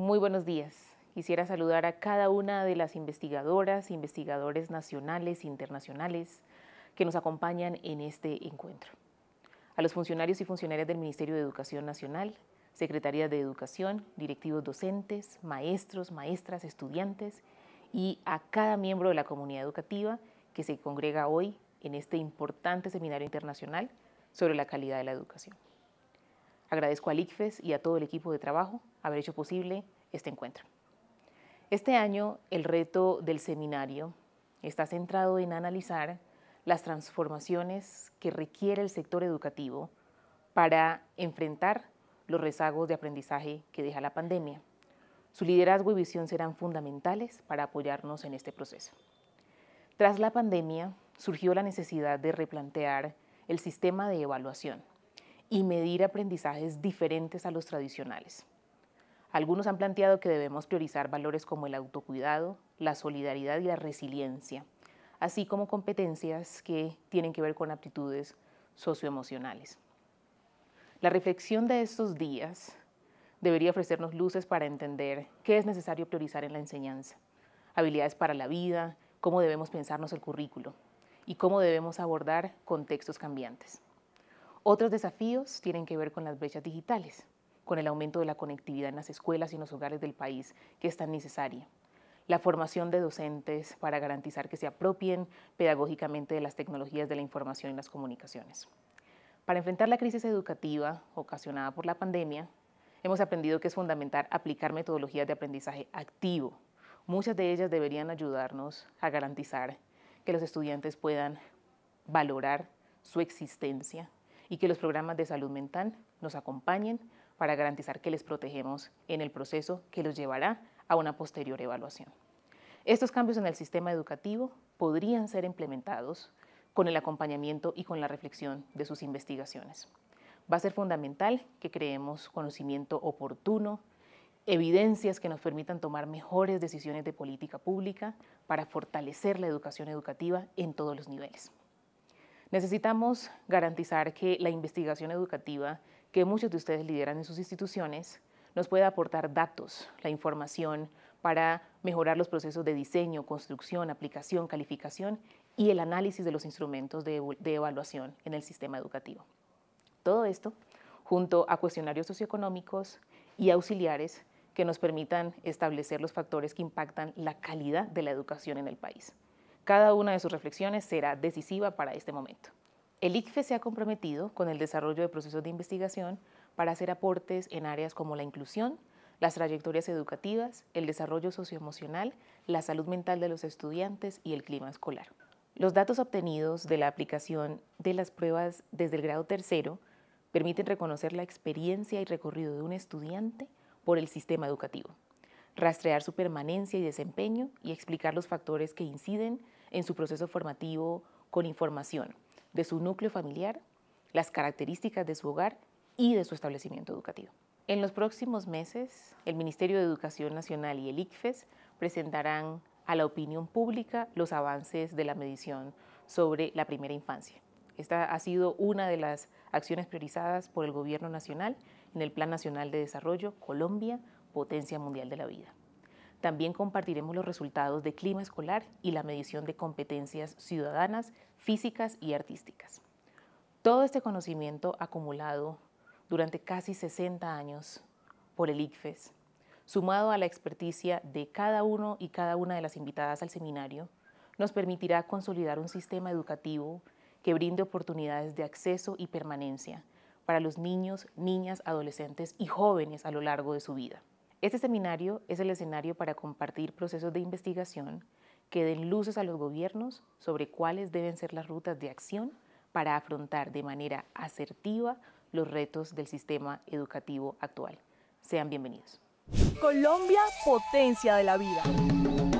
Muy buenos días. Quisiera saludar a cada una de las investigadoras, e investigadores nacionales, e internacionales que nos acompañan en este encuentro. A los funcionarios y funcionarias del Ministerio de Educación Nacional, Secretaría de Educación, directivos docentes, maestros, maestras, estudiantes y a cada miembro de la comunidad educativa que se congrega hoy en este importante seminario internacional sobre la calidad de la educación. Agradezco al ICFES y a todo el equipo de trabajo haber hecho posible este encuentro. Este año el reto del seminario está centrado en analizar las transformaciones que requiere el sector educativo para enfrentar los rezagos de aprendizaje que deja la pandemia. Su liderazgo y visión serán fundamentales para apoyarnos en este proceso. Tras la pandemia surgió la necesidad de replantear el sistema de evaluación y medir aprendizajes diferentes a los tradicionales. Algunos han planteado que debemos priorizar valores como el autocuidado, la solidaridad y la resiliencia, así como competencias que tienen que ver con aptitudes socioemocionales. La reflexión de estos días debería ofrecernos luces para entender qué es necesario priorizar en la enseñanza, habilidades para la vida, cómo debemos pensarnos el currículo y cómo debemos abordar contextos cambiantes. Otros desafíos tienen que ver con las brechas digitales, con el aumento de la conectividad en las escuelas y en los hogares del país, que es tan necesaria. La formación de docentes para garantizar que se apropien pedagógicamente de las tecnologías de la información y las comunicaciones. Para enfrentar la crisis educativa ocasionada por la pandemia, hemos aprendido que es fundamental aplicar metodologías de aprendizaje activo. Muchas de ellas deberían ayudarnos a garantizar que los estudiantes puedan valorar su existencia y que los programas de salud mental nos acompañen para garantizar que les protegemos en el proceso que los llevará a una posterior evaluación. Estos cambios en el sistema educativo podrían ser implementados con el acompañamiento y con la reflexión de sus investigaciones. Va a ser fundamental que creemos conocimiento oportuno, evidencias que nos permitan tomar mejores decisiones de política pública para fortalecer la educación educativa en todos los niveles. Necesitamos garantizar que la investigación educativa que muchos de ustedes lideran en sus instituciones nos pueda aportar datos, la información para mejorar los procesos de diseño, construcción, aplicación, calificación y el análisis de los instrumentos de, evaluación en el sistema educativo. Todo esto junto a cuestionarios socioeconómicos y auxiliares que nos permitan establecer los factores que impactan la calidad de la educación en el país. Cada una de sus reflexiones será decisiva para este momento. El ICFE se ha comprometido con el desarrollo de procesos de investigación para hacer aportes en áreas como la inclusión, las trayectorias educativas, el desarrollo socioemocional, la salud mental de los estudiantes y el clima escolar. Los datos obtenidos de la aplicación de las pruebas desde el grado tercero permiten reconocer la experiencia y recorrido de un estudiante por el sistema educativo, rastrear su permanencia y desempeño y explicar los factores que inciden en su proceso formativo con información de su núcleo familiar, las características de su hogar y de su establecimiento educativo. En los próximos meses, el Ministerio de Educación Nacional y el ICFES presentarán a la opinión pública los avances de la medición sobre la primera infancia. Esta ha sido una de las acciones priorizadas por el Gobierno Nacional en el Plan Nacional de Desarrollo Colombia, Potencia Mundial de la Vida. También compartiremos los resultados de clima escolar y la medición de competencias ciudadanas, físicas y artísticas. Todo este conocimiento acumulado durante casi 60 años por el ICFES, sumado a la experticia de cada uno y cada una de las invitadas al seminario, nos permitirá consolidar un sistema educativo que brinde oportunidades de acceso y permanencia para los niños, niñas, adolescentes y jóvenes a lo largo de su vida. Este seminario es el escenario para compartir procesos de investigación que den luces a los gobiernos sobre cuáles deben ser las rutas de acción para afrontar de manera asertiva los retos del sistema educativo actual. Sean bienvenidos. Colombia, potencia de la vida.